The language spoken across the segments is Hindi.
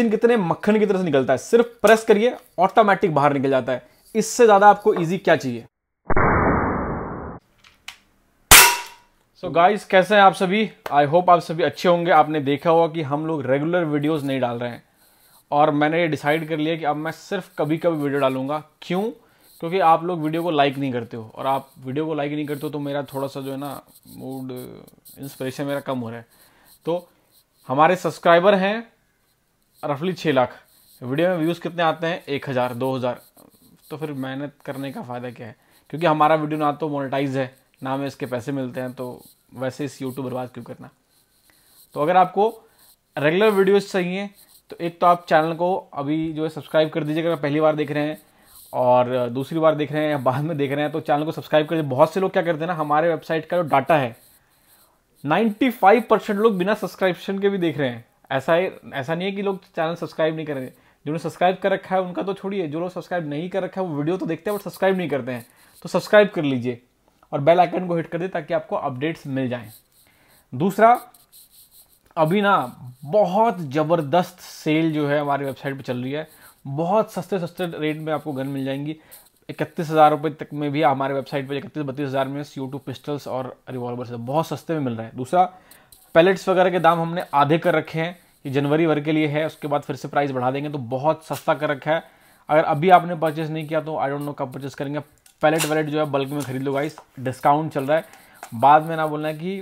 दिन कितने मक्खन की तरह से निकलता है सिर्फ प्रेस करिए ऑटोमेटिक बाहर निकल जाता है इससे ज़्यादा आपको इजी क्या चाहिए सो so गाइस कैसे हैं आप सभी आई होप आप सभी अच्छे होंगे आपने देखा होगा कि हम लोग रेगुलर वीडियोस नहीं डाल रहे हैं और मैंने ये डिसाइड कर लिया कि अब मैं सिर्फ कभी कभी वीडियो डालूंगा क्यों क्योंकि आप लोग वीडियो को लाइक नहीं करते हो और आप वीडियो को लाइक नहीं करते हो तो मेरा थोड़ा सा जो है ना मूड इंस्पिरेशन मेरा कम हो रहा है तो हमारे सब्सक्राइबर हैं रफली छः लाख वीडियो में व्यूज़ कितने आते हैं एक हज़ार दो हज़ार तो फिर मेहनत करने का फ़ायदा क्या है क्योंकि हमारा वीडियो ना तो मोनेटाइज है ना हमें इसके पैसे मिलते हैं तो वैसे इस यूट्यूब बर्बाद क्यों करना तो अगर आपको रेगुलर वीडियोस चाहिए तो एक तो आप चैनल को अभी जो है सब्सक्राइब कर दीजिए अगर पहली बार देख रहे हैं और दूसरी बार देख रहे हैं या बाद में देख रहे हैं तो चैनल को सब्सक्राइब कर दीजिए बहुत से लोग क्या करते हैं ना हमारे वेबसाइट का जो डाटा है 95 परसेंट लोग बिना सब्सक्रिप्शन के भी देख रहे हैं ऐसा ऐसा नहीं है कि लोग चैनल सब्सक्राइब नहीं करेंगे जिन्होंने सब्सक्राइब कर रखा है उनका तो छोड़िए जो लोग सब्सक्राइब नहीं कर रखा है वो वीडियो तो देखते हैं बट सब्सक्राइब नहीं करते हैं तो सब्सक्राइब कर लीजिए और बेल आइकन को हिट कर दे ताकि आपको अपडेट्स मिल जाएं दूसरा अभी ना बहुत ज़बरदस्त सेल जो है हमारी वेबसाइट पर चल रही है बहुत सस्ते सस्ते रेट में आपको गन मिल जाएंगी इकतीस हज़ार रुपये तक में भी हमारे वेबसाइट पर इकतीस बत्तीस हज़ार में सी टू पिस्टल्स और रिवॉल्वर्स बहुत सस्ते में मिल रहा है दूसरा पैलेट्स वगैरह के दाम हमने आधे कर रखे हैं ये जनवरी भर के लिए है उसके बाद फिर से प्राइस बढ़ा देंगे तो बहुत सस्ता कर रखा है अगर अभी आपने परचेस नहीं किया तो आई डोंट नो कब परचेस करेंगे पैलेट वैलेट जो है बल्क में खरीद लो गाइस डिस्काउंट चल रहा है बाद में ना बोलना कि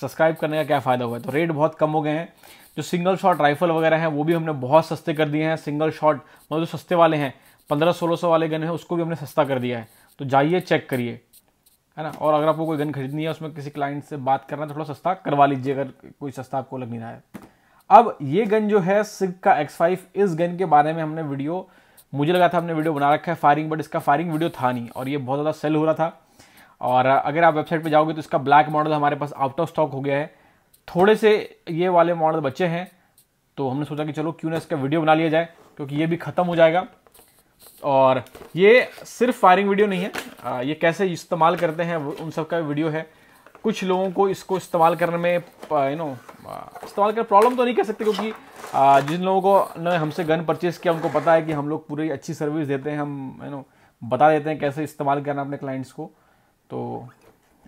सब्सक्राइब करने का क्या फ़ायदा हुआ है तो रेट बहुत कम हो गए हैं जो सिंगल शॉट राइफल वगैरह हैं वो भी हमने बहुत सस्ते कर दिए हैं सिंगल शॉट मतलब जो सस्ते वाले हैं पंद्रह सोलह सौ वाले गन हैं उसको भी हमने सस्ता कर दिया है तो जाइए चेक करिए है ना और अगर आपको कोई गन खरीदनी है उसमें किसी क्लाइंट से बात करना तो थोड़ा सस्ता करवा लीजिए अगर कोई सस्ता आपको लग नहीं रहा है अब ये गन जो है सिग का एक्स फाइव इस गन के बारे में हमने वीडियो मुझे लगा था हमने वीडियो बना रखा है फायरिंग बट इसका फायरिंग वीडियो था नहीं और ये बहुत ज़्यादा सेल हो रहा था और अगर आप वेबसाइट पर जाओगे तो इसका ब्लैक मॉडल हमारे पास आउट ऑफ स्टॉक हो गया है थोड़े से ये वाले मॉडल बचे हैं तो हमने सोचा कि चलो क्यों ना इसका वीडियो बना लिया जाए क्योंकि ये भी ख़त्म हो जाएगा और ये सिर्फ फायरिंग वीडियो नहीं है ये कैसे इस्तेमाल करते हैं उन सब का वीडियो है कुछ लोगों को इसको इस्तेमाल करने में यू नो इस्तेमाल कर प्रॉब्लम तो नहीं कह सकते क्योंकि जिन लोगों को ने हमसे गन परचेज़ किया उनको पता है कि हम लोग पूरी अच्छी सर्विस देते हैं हम यू नो बता देते हैं कैसे इस्तेमाल करना अपने क्लाइंट्स को तो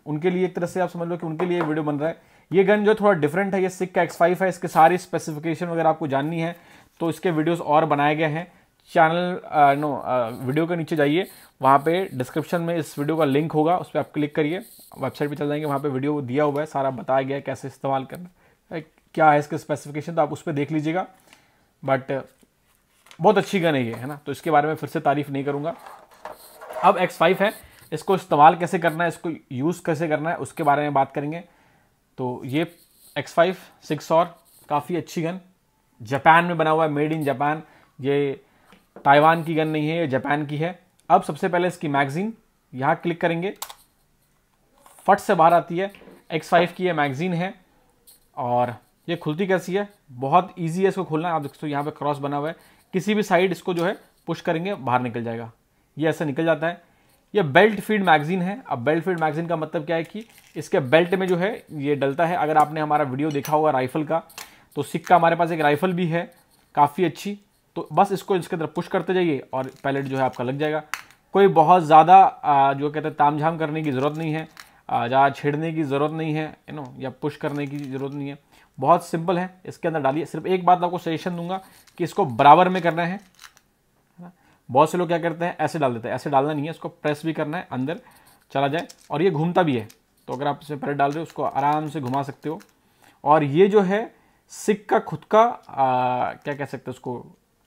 उनके लिए एक तरह से आप समझ लो कि उनके लिए वीडियो बन रहा है ये गन जो थोड़ा डिफरेंट है ये सिक का एक्स फाइव है इसके सारी स्पेसिफिकेशन वगैरह आपको जाननी है तो इसके वीडियोस और बनाए गए हैं चैनल नो वीडियो के नीचे जाइए वहाँ पे डिस्क्रिप्शन में इस वीडियो का लिंक होगा उस पर आप क्लिक करिए वेबसाइट पे चल जाएंगे वहाँ पे वीडियो दिया हुआ है सारा बताया गया है कैसे इस्तेमाल करना क्या है इसके स्पेसिफिकेशन तो आप उस पर देख लीजिएगा बट uh, बहुत अच्छी गन है ये है ना तो इसके बारे में फिर से तारीफ़ नहीं करूँगा अब एक्स फाइव है इसको इस्तेमाल कैसे करना है इसको यूज़ कैसे करना है उसके बारे में बात करेंगे तो ये एक्स फाइव सिक्स और काफ़ी अच्छी गन जापान में बना हुआ है मेड इन जापान ये ताइवान की गन नहीं है ये जापान की है अब सबसे पहले इसकी मैगजीन यहाँ क्लिक करेंगे फट से बाहर आती है एक्स फाइव की ये मैगजीन है और ये खुलती कैसी है बहुत ईजी है इसको खोलना आप हो यहाँ पर क्रॉस बना हुआ है किसी भी साइड इसको जो है पुश करेंगे बाहर निकल जाएगा ये ऐसे निकल जाता है ये बेल्ट फीड मैगजीन है अब बेल्ट फीड मैगजीन का मतलब क्या है कि इसके बेल्ट में जो है ये डलता है अगर आपने हमारा वीडियो देखा होगा राइफल का तो सिक्का हमारे पास एक राइफल भी है काफ़ी अच्छी तो बस इसको इसके अंदर पुश करते जाइए और पैलेट जो है आपका लग जाएगा कोई बहुत ज़्यादा जो कहते हैं ताम झाम करने की ज़रूरत नहीं है ज़्यादा छेड़ने की ज़रूरत नहीं है यू नो या पुश करने की ज़रूरत नहीं है बहुत सिंपल है इसके अंदर डालिए सिर्फ एक बात आपको सजेशन दूंगा कि इसको बराबर में करना है बहुत से लोग क्या करते हैं ऐसे डाल देते हैं ऐसे डालना नहीं है इसको प्रेस भी करना है अंदर चला जाए और ये घूमता भी है तो अगर आप इसमें पैलेट डाल रहे हो उसको आराम से घुमा सकते हो और ये जो है सिक्का खुद का आ, क्या कह सकते हैं उसको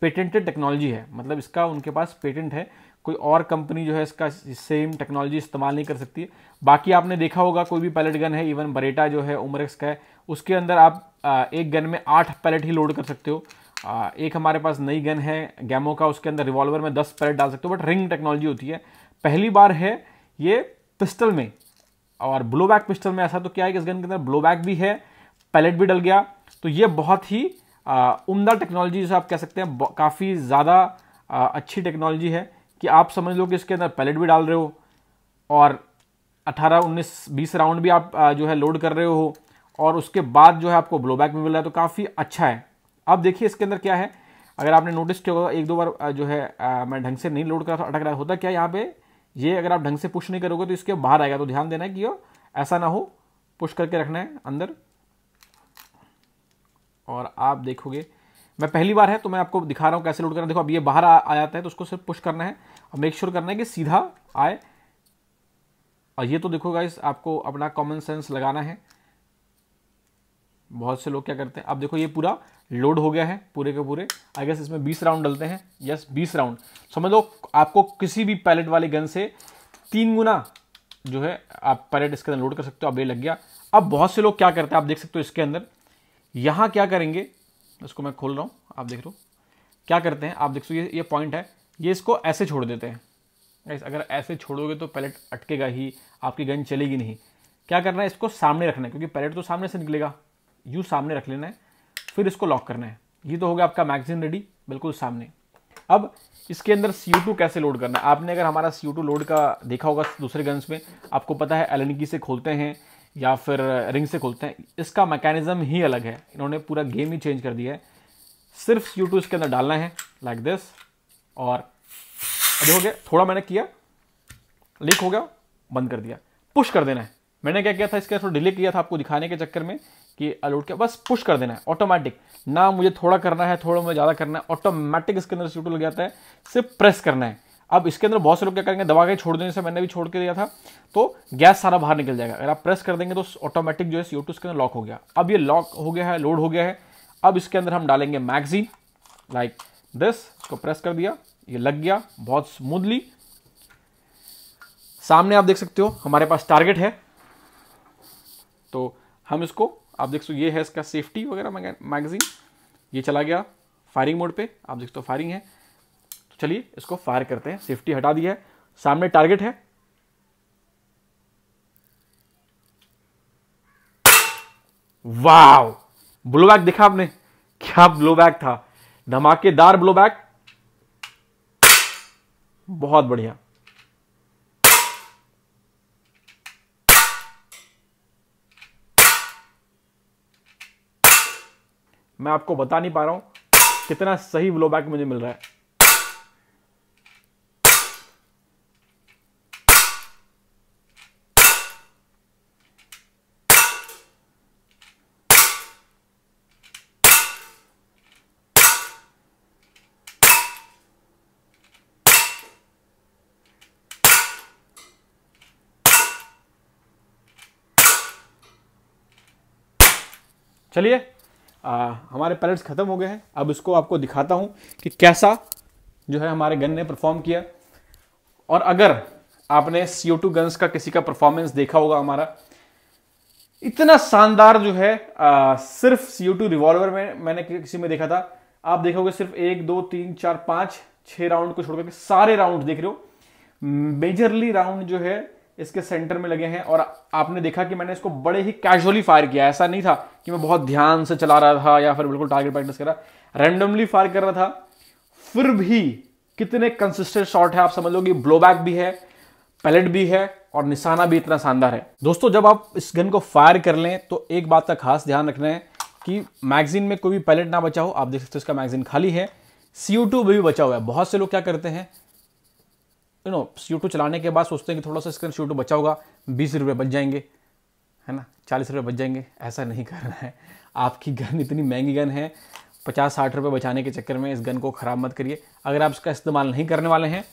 पेटेंटेड टेक्नोलॉजी है मतलब इसका उनके पास पेटेंट है कोई और कंपनी जो है इसका सेम टेक्नोलॉजी इस्तेमाल नहीं कर सकती है बाकी आपने देखा होगा कोई भी पैलेट गन है इवन बरेटा जो है उमरेक्स का है उसके अंदर आप एक गन में आठ पैलेट ही लोड कर सकते हो एक हमारे पास नई गन है गैमो का उसके अंदर रिवॉल्वर में दस पैलेट डाल सकते हो बट रिंग टेक्नोलॉजी होती है पहली बार है ये पिस्टल में और ब्लोबैक पिस्टल में ऐसा तो क्या है कि इस गन के अंदर ब्लोबैक भी है पैलेट भी डल गया तो ये बहुत ही उमदा टेक्नोलॉजी जैसे आप कह सकते हैं काफ़ी ज़्यादा अच्छी टेक्नोलॉजी है कि आप समझ लो कि इसके अंदर पैलेट भी डाल रहे हो और 18, 19, 20 राउंड भी आप जो है लोड कर रहे हो और उसके बाद जो है आपको ब्लोबैक भी मिल रहा है तो काफ़ी अच्छा है अब देखिए इसके अंदर क्या है अगर आपने नोटिस किया होगा एक दो बार जो है मैं ढंग से नहीं लोड करा था अटक रहा होता क्या यहाँ पे ये अगर आप ढंग से पुश नहीं करोगे तो इसके बाहर आएगा तो ध्यान देना है कि ऐसा ना हो पुश करके रखना है अंदर और आप देखोगे मैं पहली बार है तो मैं आपको दिखा रहा हूँ कैसे लोड करना देखो अब ये बाहर आ, आ जाता है तो उसको सिर्फ पुश करना है और मेक श्योर sure करना है कि सीधा आए और ये तो देखो गाइस आपको अपना कॉमन सेंस लगाना है बहुत से लोग क्या करते हैं अब देखो ये पूरा लोड हो गया है पूरे के पूरे आई गेस इसमें बीस राउंड डलते हैं यस बीस राउंड समझ लो आपको किसी भी पैलेट वाले गन से तीन गुना जो है आप पैलेट इसके अंदर लोड कर सकते हो अब ये लग गया अब बहुत से लोग क्या करते हैं आप देख सकते हो इसके अंदर यहाँ क्या करेंगे इसको मैं खोल रहा हूँ आप देख लो क्या करते हैं आप देख सो ये ये पॉइंट है ये इसको ऐसे छोड़ देते हैं अगर ऐसे छोड़ोगे तो पैलेट अटकेगा ही आपकी गन चलेगी नहीं क्या करना है इसको सामने रखना है क्योंकि पैलेट तो सामने से निकलेगा यू सामने रख लेना है फिर इसको लॉक करना है ये तो हो गया आपका मैगजीन रेडी बिल्कुल सामने अब इसके अंदर सी कैसे लोड करना है आपने अगर हमारा सी लोड का देखा होगा दूसरे गन्स में आपको पता है एल की से खोलते हैं या फिर रिंग से खोलते हैं इसका मैकेनिज़्म ही अलग है इन्होंने पूरा गेम ही चेंज कर दिया है सिर्फ यू टू इसके अंदर डालना है लाइक like दिस और देखोगे थोड़ा मैंने किया लीक हो गया बंद कर दिया पुश कर देना है मैंने क्या किया था इसके थोड़ा डिले किया था आपको दिखाने के चक्कर में कि अलोट किया बस पुश कर देना है ऑटोमेटिक ना मुझे थोड़ा करना है थोड़ा मुझे ज़्यादा करना है ऑटोमेटिक इसके अंदर सूट लग जाता है सिर्फ प्रेस करना है अब इसके अंदर बहुत से लोग क्या करेंगे दबा के छोड़ देने से मैंने भी छोड़ के दिया था तो गैस सारा बाहर निकल जाएगा अगर आप प्रेस कर देंगे तो ऑटोमेटिक जो है सी इसके अंदर लॉक हो गया अब ये लॉक हो गया है लोड हो गया है अब इसके अंदर हम डालेंगे मैगजीन लाइक दिस इसको प्रेस कर दिया ये लग गया बहुत स्मूथली सामने आप देख सकते हो हमारे पास टारगेट है तो हम इसको आप देख सकते हो ये है इसका सेफ्टी वगैरह मैगजीन ये चला गया फायरिंग मोड पे आप देख सकते हो फायरिंग है चलिए इसको फायर करते हैं सेफ्टी हटा दी है सामने टारगेट है वाव ब्लोबैक देखा आपने क्या ब्लोबैक था धमाकेदार ब्लोबैक बहुत बढ़िया मैं आपको बता नहीं पा रहा हूं कितना सही ब्लोबैक मुझे मिल रहा है चलिए हमारे पैलेट्स ख़त्म हो गए हैं अब इसको आपको दिखाता हूँ कि कैसा जो है हमारे गन ने परफॉर्म किया और अगर आपने सी टू गन्स का किसी का परफॉर्मेंस देखा होगा हमारा इतना शानदार जो है आ, सिर्फ सी टू रिवॉल्वर में मैंने किसी में देखा था आप देखोगे सिर्फ एक दो तीन चार पाँच छः राउंड को छोड़कर के सारे राउंड देख रहे हो मेजरली राउंड जो है इसके सेंटर में लगे हैं और आपने देखा कि मैंने इसको बड़े ही कैजुअली फायर किया ऐसा नहीं था कि मैं बहुत ध्यान से चला रहा था या फिर बिल्कुल टारगेट प्रैक्टिस कर रहा रैंडमली फायर कर रहा था फिर भी कितने कंसिस्टेंट शॉट है आप समझ लो कि ब्लोबैक भी है पैलेट भी है और निशाना भी इतना शानदार है दोस्तों जब आप इस गन को फायर कर लें तो एक बात का खास ध्यान रखना है कि मैगजीन में कोई भी पैलेट ना बचा हो आप देख सकते हो इसका मैगजीन खाली है सी भी बचा हुआ है बहुत से लोग क्या करते हैं यू नो यूट्यूब चलाने के बाद सोचते हैं कि थोड़ा सा सी टू बचा होगा बीस रुपये बच जाएंगे है ना चालीस रुपये बच जाएंगे ऐसा नहीं करना है आपकी गन इतनी महंगी गन है पचास साठ रुपये बचाने के चक्कर में इस गन को ख़राब मत करिए अगर आप इसका इस्तेमाल नहीं करने वाले हैं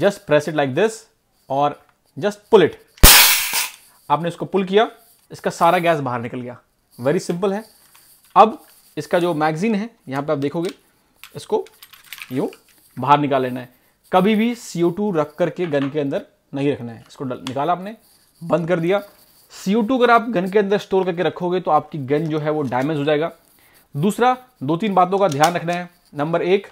just press it like this और जस्ट पुल इट आपने इसको पुल किया इसका सारा गैस बाहर निकल गया वेरी सिंपल है अब इसका जो मैगज़ीन है यहाँ पे आप देखोगे इसको यूँ बाहर निकाल लेना है कभी भी सी ओ टू रख करके गन के अंदर नहीं रखना है इसको निकाला आपने बंद कर दिया सी ओ टू अगर आप गन के अंदर स्टोर करके रखोगे तो आपकी गन जो है वो डैमेज हो जाएगा दूसरा दो तीन बातों का ध्यान रखना है नंबर एक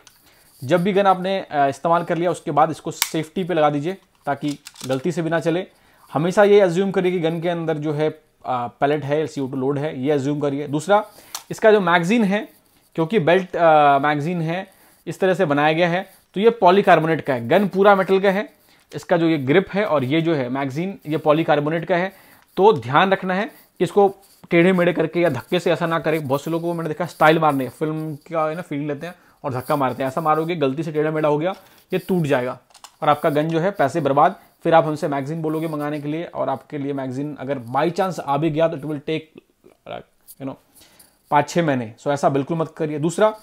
जब भी गन आपने इस्तेमाल कर लिया उसके बाद इसको सेफ्टी पे लगा दीजिए ताकि गलती से बिना चले हमेशा ये एज्यूम करिए कि गन के अंदर जो है पैलेट है सी ओ टू लोड है ये एज्यूम करिए दूसरा इसका जो मैगज़ीन है क्योंकि बेल्ट मैगज़ीन है इस तरह से बनाया गया है तो ये पॉलीकार्बोनेट का है गन पूरा मेटल का है इसका जो ये ग्रिप है और ये जो है मैगजीन ये पॉलीकार्बोनेट का है तो ध्यान रखना है कि इसको टेढ़े मेढ़े करके या धक्के से ऐसा ना करें बहुत से लोगों को मैंने देखा स्टाइल मारने फिल्म का है ना फील लेते हैं और धक्का मारते हैं ऐसा मारोगे गलती से टेढ़ा मेढ़ा हो गया ये टूट जाएगा और आपका गन जो है पैसे बर्बाद फिर आप हमसे मैगजीन बोलोगे मंगाने के लिए और आपके लिए मैगजीन अगर बाई चांस आ भी गया तो it will take you know पाँच छः महीने सो ऐसा बिल्कुल मत करिए दूसरा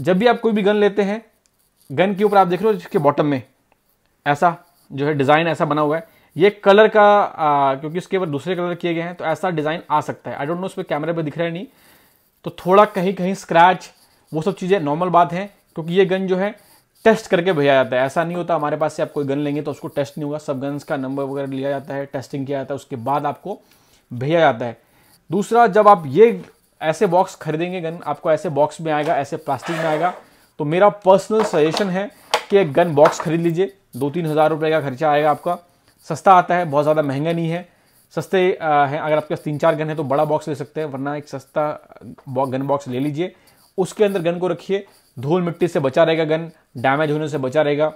जब भी आप कोई भी गन लेते हैं गन के ऊपर आप देख रहे हो जिसके बॉटम में ऐसा जो है डिज़ाइन ऐसा बना हुआ है ये कलर का आ, क्योंकि इसके ऊपर दूसरे कलर किए गए हैं तो ऐसा डिज़ाइन आ सकता है आई डोंट नो उस पर कैमरे पर दिख रहा है नहीं तो थोड़ा कहीं कहीं स्क्रैच वो सब चीज़ें नॉर्मल बात है क्योंकि ये गन जो है टेस्ट करके भेजा जाता है ऐसा नहीं होता हमारे पास से आप कोई गन लेंगे तो उसको टेस्ट नहीं होगा सब गन्स का नंबर वगैरह लिया जाता है टेस्टिंग किया जाता है उसके बाद आपको भेजा जाता है दूसरा जब आप ये ऐसे बॉक्स खरीदेंगे गन आपको ऐसे बॉक्स में आएगा ऐसे प्लास्टिक में आएगा तो मेरा पर्सनल सजेशन है कि एक गन बॉक्स खरीद लीजिए दो तीन हज़ार रुपये का खर्चा आएगा आपका सस्ता आता है बहुत ज़्यादा महंगा नहीं है सस्ते हैं अगर आपके पास तीन चार गन है तो बड़ा बॉक्स ले सकते हैं वरना एक सस्ता गन बॉक्स ले लीजिए उसके अंदर गन को रखिए धूल मिट्टी से बचा रहेगा गन डैमेज होने से बचा रहेगा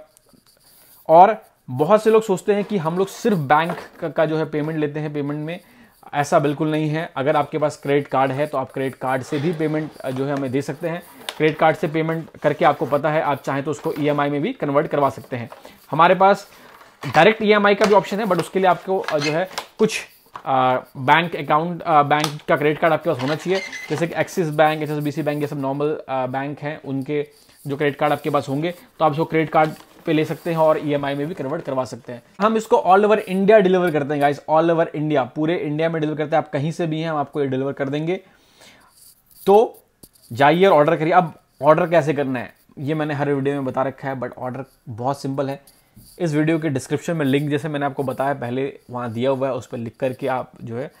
और बहुत से लोग सोचते हैं कि हम लोग सिर्फ बैंक का, का जो है पेमेंट लेते हैं पेमेंट में ऐसा बिल्कुल नहीं है अगर आपके पास क्रेडिट कार्ड है तो आप क्रेडिट कार्ड से भी पेमेंट जो है हमें दे सकते हैं क्रेडिट कार्ड से पेमेंट करके आपको पता है आप चाहें तो उसको ई e में भी कन्वर्ट करवा सकते हैं हमारे पास डायरेक्ट ई e का भी ऑप्शन है बट उसके लिए आपको जो है कुछ बैंक अकाउंट बैंक का क्रेडिट कार्ड आपके पास होना चाहिए जैसे कि Axis bank H S bank ये सब नॉर्मल बैंक हैं उनके जो क्रेडिट कार्ड आपके पास होंगे तो आप उसको क्रेडिट कार्ड पे ले सकते हैं और ई e में भी कन्वर्ट करवा सकते हैं हम इसको ऑल ओवर इंडिया डिलीवर करते हैं गाइस ऑल ओवर इंडिया पूरे इंडिया में डिलीवर करते हैं आप कहीं से भी हैं हम आपको ये डिलीवर कर देंगे तो जाइए और ऑर्डर करिए अब ऑर्डर कैसे करना है ये मैंने हर वीडियो में बता रखा है बट ऑर्डर बहुत सिंपल है इस वीडियो के डिस्क्रिप्शन में लिंक जैसे मैंने आपको बताया पहले वहाँ दिया हुआ है उस पर लिख करके आप जो है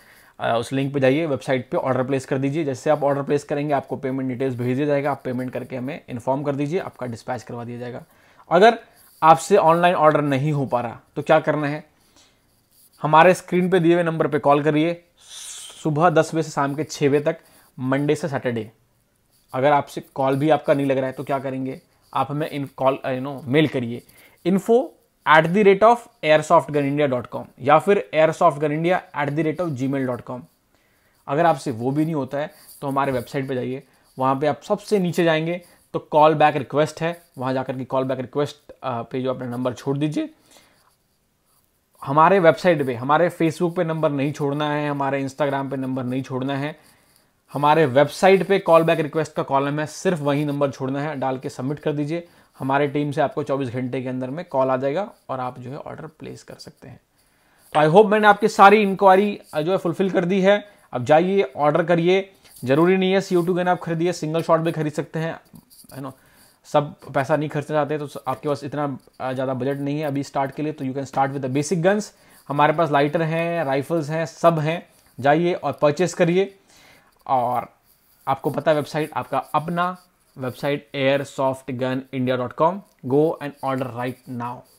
उस लिंक पे जाइए वेबसाइट पे ऑर्डर प्लेस कर दीजिए जैसे आप ऑर्डर प्लेस करेंगे आपको पेमेंट डिटेल्स भेज दिया जाएगा आप पेमेंट करके हमें इन्फॉर्म कर दीजिए आपका डिस्पैच करवा दिया जाएगा अगर आपसे ऑनलाइन ऑर्डर नहीं हो पा रहा तो क्या करना है हमारे स्क्रीन पर दिए हुए नंबर पर कॉल करिए सुबह दस बजे से शाम के छः बजे तक मंडे से सैटरडे अगर आपसे कॉल भी आपका नहीं लग रहा है तो क्या करेंगे आप हमें इन कॉल यू नो मेल करिए info at the rate of air soft gun India dot com या फिर air soft gun India at the rate of Gmail dot com अगर आपसे वो भी नहीं होता है तो हमारे वेबसाइट पर जाइए वहाँ पर आप सबसे नीचे जाएंगे तो कॉल बैक रिक्वेस्ट है वहाँ जाकर के कॉल बैक रिक्वेस्ट पे जो अपना नंबर छोड़ दीजिए हमारे वेबसाइट पे हमारे फेसबुक पे नंबर नहीं छोड़ना है हमारे इंस्टाग्राम पे नंबर नहीं छोड़ना है हमारे वेबसाइट पे कॉल बैक रिक्वेस्ट का कॉलम है सिर्फ वही नंबर छोड़ना है डाल के सबमिट कर दीजिए हमारे टीम से आपको 24 घंटे के अंदर में कॉल आ जाएगा और आप जो है ऑर्डर प्लेस कर सकते हैं तो आई होप मैंने आपकी सारी इंक्वायरी जो है फुलफिल कर दी है अब जाइए ऑर्डर करिए जरूरी नहीं है सी ओ टू आप खरीदिए सिंगल शॉट भी खरीद सकते हैं है ना सब पैसा नहीं खर्चना चाहते तो आपके पास इतना ज़्यादा बजट नहीं है अभी स्टार्ट के लिए तो you can start with the basic guns हमारे पास लाइटर हैं राइफल्स हैं सब हैं जाइए और परचेस करिए और आपको पता है वेबसाइट आपका अपना website air soft gun India dot com go and order right now